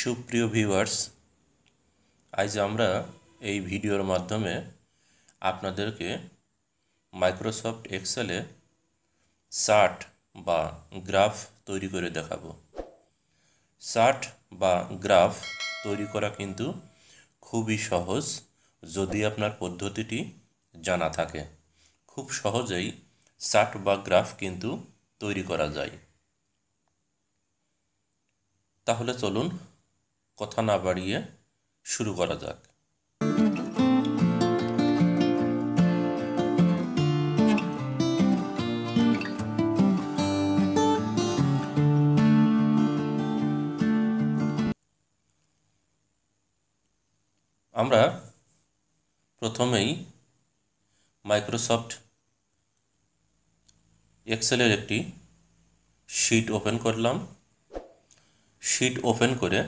সুপ্রিয় ভিউয়ার্স আজ আমরা এই ভিডিওর মাধ্যমে আপনাদেরকে মাইক্রোসফট এক্সেলে চার্ট বা গ্রাফ তৈরি করে দেখাবো চার্ট বা গ্রাফ তৈরি করা কিন্তু খুবই সহজ যদি আপনার পদ্ধতিটি জানা থাকে খুব সহজেই চার্ট বা গ্রাফ কিন্তু তৈরি করা যায় তাহলে চলুন কথা না বাড়িয়ে শুরু করা যাক আমরা প্রথমেই মাইক্রোসফট এক্সেলের একটি শিট ওপেন করলাম শিট ওপেন করে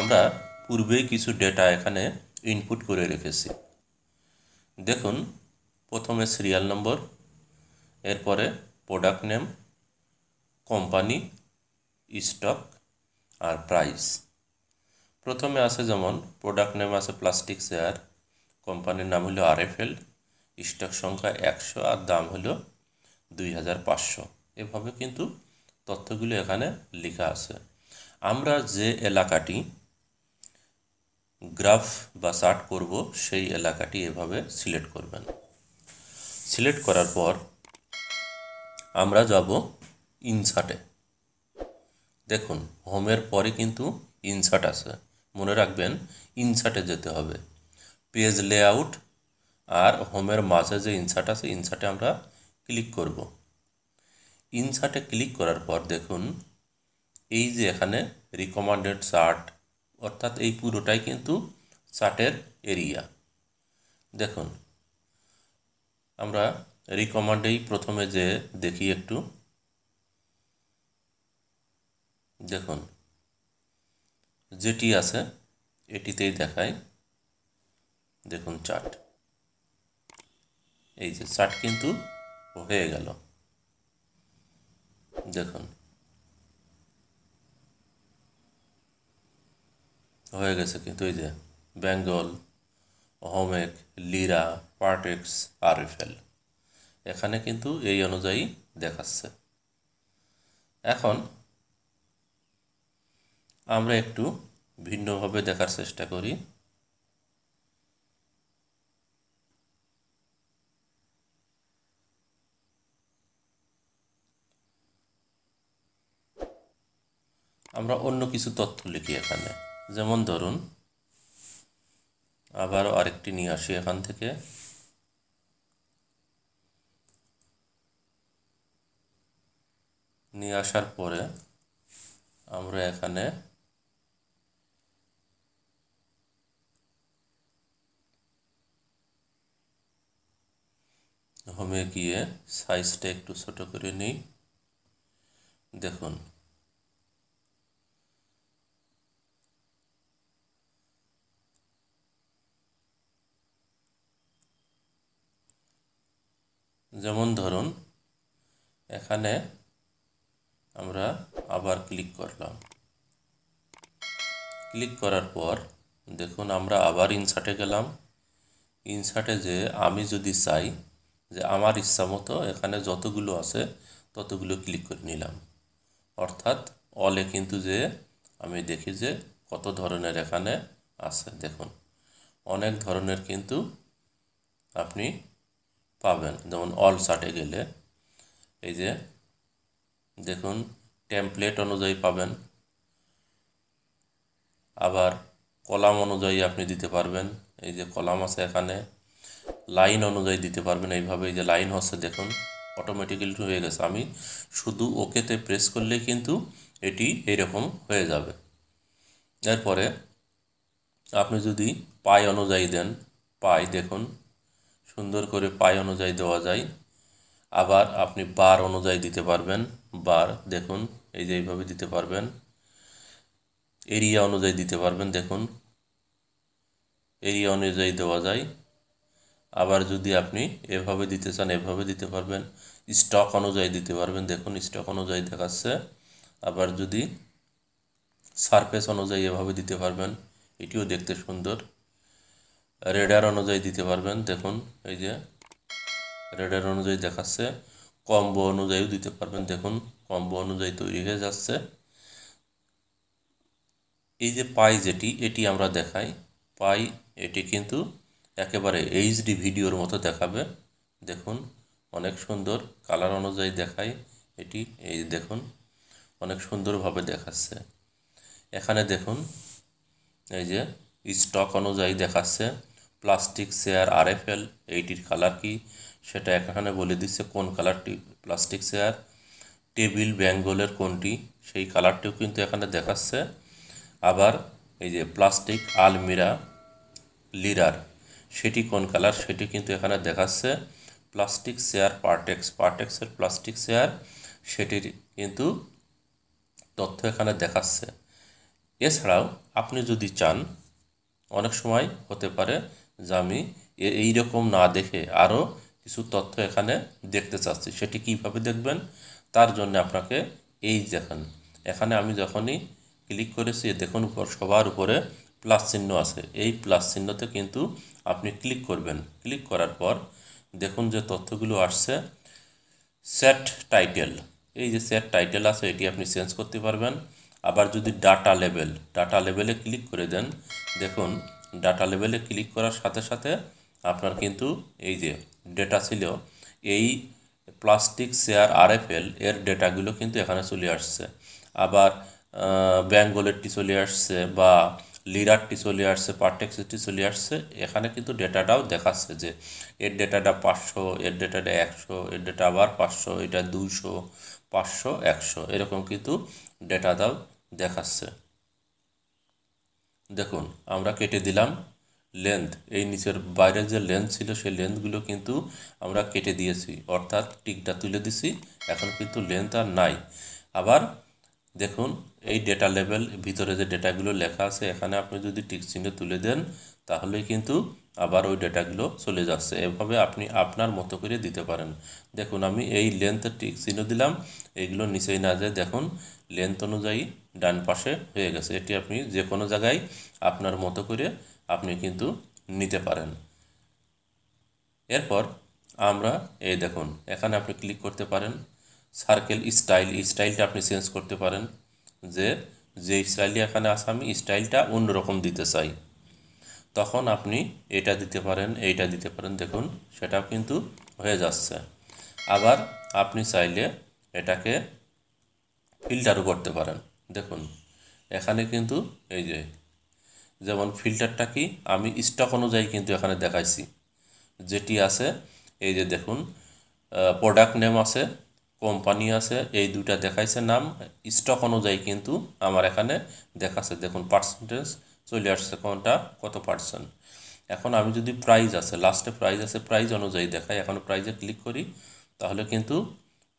আমরা পূর্বেই কিছু ডেটা এখানে ইনপুট করে রেখেছি দেখুন প্রথমে সিরিয়াল নম্বর এরপরে প্রোডাক্ট নেম কোম্পানি স্টক আর প্রাইস প্রথমে আছে যেমন প্রোডাক্ট নেম আছে প্লাস্টিক চেয়ার কোম্পানির নাম হলো আরএফএল স্টক সংখ্যা একশো আর দাম হল দুই হাজার পাঁচশো এভাবে কিন্তু তথ্যগুলো এখানে লেখা আছে আমরা যে এলাকাটি গ্রাফ বা চার্ট করব সেই এলাকাটি এভাবে সিলেক্ট করবেন সিলেক্ট করার পর আমরা যাব ইনসার্টে দেখুন হোমের পরে কিন্তু ইনসার্ট আছে মনে রাখবেন ইনসার্টে যেতে হবে পেজ লেআউট আর হোমের মাঝে যে ইনসার্ট আছে ইনসার্টে আমরা ক্লিক করব ইনসার্টে ক্লিক করার পর দেখুন এই যে এখানে রিকমান্ডেড চার্ট অর্থাৎ এই পুরোটাই কিন্তু চার্টের এরিয়া দেখুন আমরা রিকমান্ডেই প্রথমে যে দেখি একটু দেখুন যেটি আছে এটিতেই দেখায় দেখুন চার্ট এই যে চার্ট কিন্তু হয়ে গেল দেখুন হয়ে গেছে কিন্তু এই যে বেঙ্গল হোমেক লিরা পার্টেক্স আরএফএল এখানে কিন্তু এই অনুযায়ী দেখাচ্ছে এখন আমরা একটু ভিন্নভাবে দেখার চেষ্টা করি আমরা অন্য কিছু তথ্য লিখি এখানে যেমন ধরুন আবার আরেকটি নিয়ে আসি এখান থেকে নিয়ে আসার পরে আমরা এখানে হোমে গিয়ে সাইজটা একটু ছোট করে নিই দেখুন যেমন ধরুন এখানে আমরা আবার ক্লিক করলাম ক্লিক করার পর দেখুন আমরা আবার ইনসার্টে গেলাম ইনসার্টে যে আমি যদি চাই যে আমার ইচ্ছা মতো এখানে যতগুলো আছে ততগুলো ক্লিক করে নিলাম অর্থাৎ অলে কিন্তু যে আমি দেখি যে কত ধরনের এখানে আছে দেখুন অনেক ধরনের কিন্তু আপনি পাবেন যেমন অল শার্টে গেলে এই যে দেখুন টেমপ্লেট অনুযায়ী পাবেন আবার কলাম অনুযায়ী আপনি দিতে পারবেন এই যে কলাম আছে এখানে লাইন অনুযায়ী দিতে পারবেন এইভাবে এই যে লাইন হচ্ছে দেখুন অটোমেটিক্যালি হয়ে গেছে আমি শুধু ওকেতে প্রেস করলে কিন্তু এটি এরকম হয়ে যাবে এরপরে আপনি যদি পাই অনুযায়ী দেন পাই দেখুন সুন্দর করে পায় অনুযায়ী দেওয়া যায় আবার আপনি বার অনুযায়ী দিতে পারবেন বার দেখুন এই যে এইভাবে দিতে পারবেন এরিয়া অনুযায়ী দিতে পারবেন দেখুন এরিয়া অনুযায়ী দেওয়া যায় আবার যদি আপনি এভাবে দিতে চান এভাবে দিতে পারবেন স্টক অনুযায়ী দিতে পারবেন দেখুন স্টক অনুযায়ী দেখাচ্ছে আবার যদি সারফেস অনুযায়ী এভাবে দিতে পারবেন এটিও দেখতে সুন্দর রেডার অনুযায়ী দিতে পারবেন দেখুন এই যে রেডার অনুযায়ী দেখাচ্ছে কম্ব অনুযায়ীও দিতে পারবেন দেখুন কম্ব অনুযায়ী তৈরি হয়ে যাচ্ছে এই যে পাই যেটি এটি আমরা দেখাই পাই এটি কিন্তু একেবারে এইচডি ভিডিওর মতো দেখাবে দেখুন অনেক সুন্দর কালার অনুযায়ী দেখাই এটি এই দেখুন অনেক সুন্দরভাবে দেখাচ্ছে এখানে দেখুন এই যে স্টক অনুযায়ী দেখাচ্ছে প্লাস্টিক চেয়ার এল এইটির কালার কী সেটা এখানে বলে দিচ্ছে কোন কালারটি প্লাস্টিক চেয়ার টেবিল ব্যাঙ্গলের কোনটি সেই কালারটিও কিন্তু এখানে দেখাচ্ছে আবার এই যে প্লাস্টিক আলমিরা লিরার সেটি কোন কালার সেটি কিন্তু এখানে দেখাচ্ছে প্লাস্টিক চেয়ার পার্টেক্স পার্টেক্সের প্লাস্টিক চেয়ার সেটির কিন্তু তথ্য এখানে দেখাচ্ছে এছাড়াও আপনি যদি চান অনেক সময় হতে পারে যে আমি এই রকম না দেখে আরও কিছু তথ্য এখানে দেখতে চাচ্ছি সেটি কিভাবে দেখবেন তার জন্য আপনাকে এই দেখেন এখানে আমি যখনই ক্লিক করেছি দেখুন উপর সবার উপরে প্লাস চিহ্ন আছে এই প্লাস চিহ্নতে কিন্তু আপনি ক্লিক করবেন ক্লিক করার পর দেখুন যে তথ্যগুলো আসছে সেট টাইটেল এই যে সেট টাইটেল আছে এটি আপনি চেঞ্জ করতে পারবেন আবার যদি ডাটা লেভেল ডাটা লেভেলে ক্লিক করে দেন দেখুন ডাটা লেভেলে ক্লিক করার সাথে সাথে আপনার কিন্তু এই যে ডেটা ছিল এই প্লাস্টিক শেয়ার আরএফএল এর ডেটাগুলো কিন্তু এখানে চলে আসছে আবার ব্যাঙ্গলেরটি চলে আসছে বা লিরারটি চলে আসছে পারটেক্সটি চলে আসছে এখানে কিন্তু ডেটাটাও দেখাচ্ছে যে এর ডেটাটা পাঁচশো এর ডেটাটা একশো এর ডেটা আবার পাঁচশো এটা দুইশো পাঁচশো একশো এরকম কিন্তু ডেটাটাও দেখাচ্ছে দেখুন আমরা কেটে দিলাম লেন্থ এই নিচের বাইরের যে লেন্থ ছিল সেই লেন্থগুলো কিন্তু আমরা কেটে দিয়েছি অর্থাৎ টিকটা তুলে দিছি এখন কিন্তু লেন্থ আর নাই আবার দেখুন এই ডেটা লেভেল ভিতরে যে ডেটাগুলো লেখা আছে এখানে আপনি যদি টিক চিহ্ন তুলে দেন তাহলে কিন্তু আবার ওই ডেটাগুলো চলে যাচ্ছে এভাবে আপনি আপনার মতো করে দিতে পারেন দেখুন আমি এই লেন্থ টিক চিহ্ন দিলাম এইগুলো নিচেই না যায় দেখুন লেন্থ অনুযায়ী ডান পাশে হয়ে গেছে এটি আপনি যে কোনো জায়গায় আপনার মতো করে আপনি কিন্তু নিতে পারেন এরপর আমরা এই দেখুন এখানে আপনি ক্লিক করতে পারেন সার্কেল স্টাইল স্টাইলটা আপনি চেঞ্জ করতে পারেন যে যে স্টাইলটি এখানে আসে আমি স্টাইলটা অন্যরকম দিতে চাই তখন আপনি এটা দিতে পারেন এইটা দিতে পারেন দেখুন সেটা কিন্তু হয়ে যাচ্ছে আবার আপনি চাইলে এটাকে ফিল্টারও করতে পারেন দেখুন এখানে কিন্তু এই যে যেমন ফিল্টারটা কি আমি স্টক অনুযায়ী কিন্তু এখানে দেখাইছি যেটি আছে এই যে দেখুন প্রোডাক্ট নেম আছে কোম্পানি আছে এই দুটা দেখাইছে নাম স্টক অনুযায়ী কিন্তু আমার এখানে দেখাচ্ছে দেখুন পার্সেন্টেজ চলে আসছে কোনটা কত পার্সেন্ট এখন আমি যদি প্রাইজ আছে লাস্টে প্রাইজ আছে প্রাইজ অনুযায়ী দেখাই এখন প্রাইজে ক্লিক করি তাহলে কিন্তু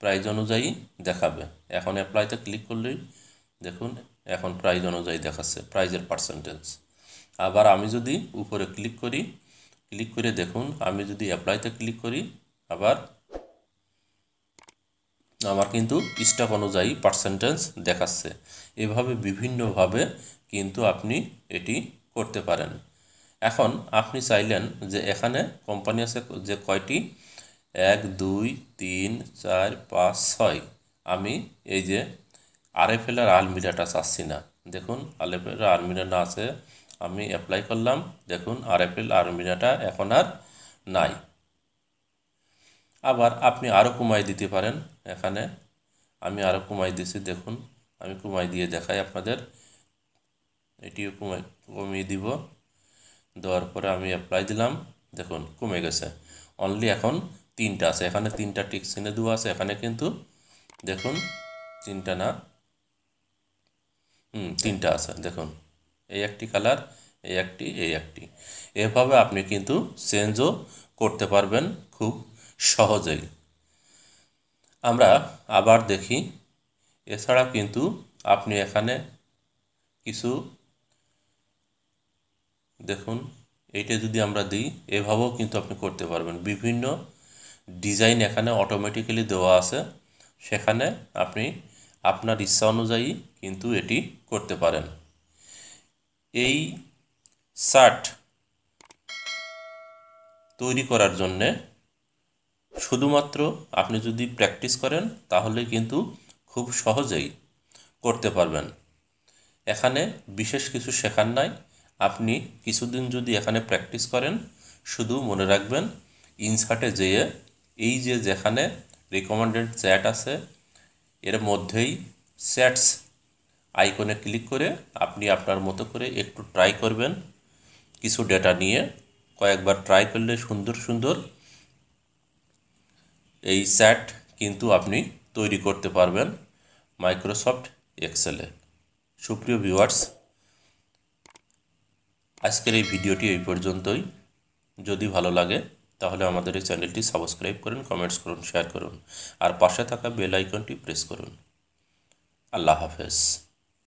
প্রাইজ অনুযায়ী দেখাবে এখন অ্যাপ্লাইতে ক্লিক করলেই দেখুন এখন প্রাইজ অনুযায়ী দেখাচ্ছে প্রাইজের পার্সেন্টেজ আবার আমি যদি উপরে ক্লিক করি ক্লিক করে দেখুন আমি যদি অ্যাপ্লাইতে ক্লিক করি আবার আমার কিন্তু স্টক অনুযায়ী পার্সেন্টেজ দেখাচ্ছে এভাবে বিভিন্নভাবে কিন্তু আপনি এটি করতে পারেন এখন আপনি চাইলেন যে এখানে কোম্পানি আছে যে কয়টি এক দুই তিন চার পাঁচ ছয় আমি এই যে আরএফএল এল আর আলমিরাটা চাচ্ছি না দেখুন আরএফ আর আলমিরা না আছে আমি অ্যাপ্লাই করলাম দেখুন আরএফএল এল আলমিরাটা এখন আর নাই আবার আপনি আরও কমাই দিতে পারেন এখানে আমি আরও কমাই দিছি দেখুন আমি কমাই দিয়ে দেখাই আপনাদের এটিও কমাই কমিয়ে দিব দেওয়ার পরে আমি অ্যাপ্লাই দিলাম দেখুন কমে গেছে অনলি এখন তিনটা আছে এখানে তিনটা টিক চিহ্নে দেওয়া আছে এখানে কিন্তু দেখুন তিনটা না হুম তিনটা আছে দেখুন এই একটি কালার এই একটি এই একটি এভাবে আপনি কিন্তু চেঞ্জও করতে পারবেন খুব সহজেই আমরা আবার দেখি এছাড়া কিন্তু আপনি এখানে কিছু দেখুন এইটা যদি আমরা দিই এভাবেও কিন্তু আপনি করতে পারবেন বিভিন্ন ডিজাইন এখানে অটোমেটিক্যালি দেওয়া আছে সেখানে আপনি আপনার ইচ্ছা অনুযায়ী কিন্তু এটি করতে পারেন এই শার্ট তৈরি করার জন্যে শুধুমাত্র আপনি যদি প্র্যাকটিস করেন তাহলে কিন্তু খুব সহজেই করতে পারবেন এখানে বিশেষ কিছু শেখার নাই আপনি কিছুদিন যদি এখানে প্র্যাকটিস করেন শুধু মনে রাখবেন ইনসার্টে যেয়ে এই যে যেখানে রেকমেন্ডেড চ্যাট আছে এর মধ্যেই স্যাটস আইকনে ক্লিক করে আপনি আপনার মতো করে একটু ট্রাই করবেন কিছু ডেটা নিয়ে কয়েকবার ট্রাই করলে সুন্দর সুন্দর এই স্যাট কিন্তু আপনি তৈরি করতে পারবেন মাইক্রোসফট এক্সেলে সুপ্রিয় ভিউয়ার্স আজকের এই ভিডিওটি এই পর্যন্তই যদি ভালো লাগে তাহলে আমাদের এই চ্যানেলটি সাবস্ক্রাইব করুন কমেন্টস করুন শেয়ার করুন আর পাশে থাকা বেল আইকনটি প্রেস করুন আল্লাহ হাফেজ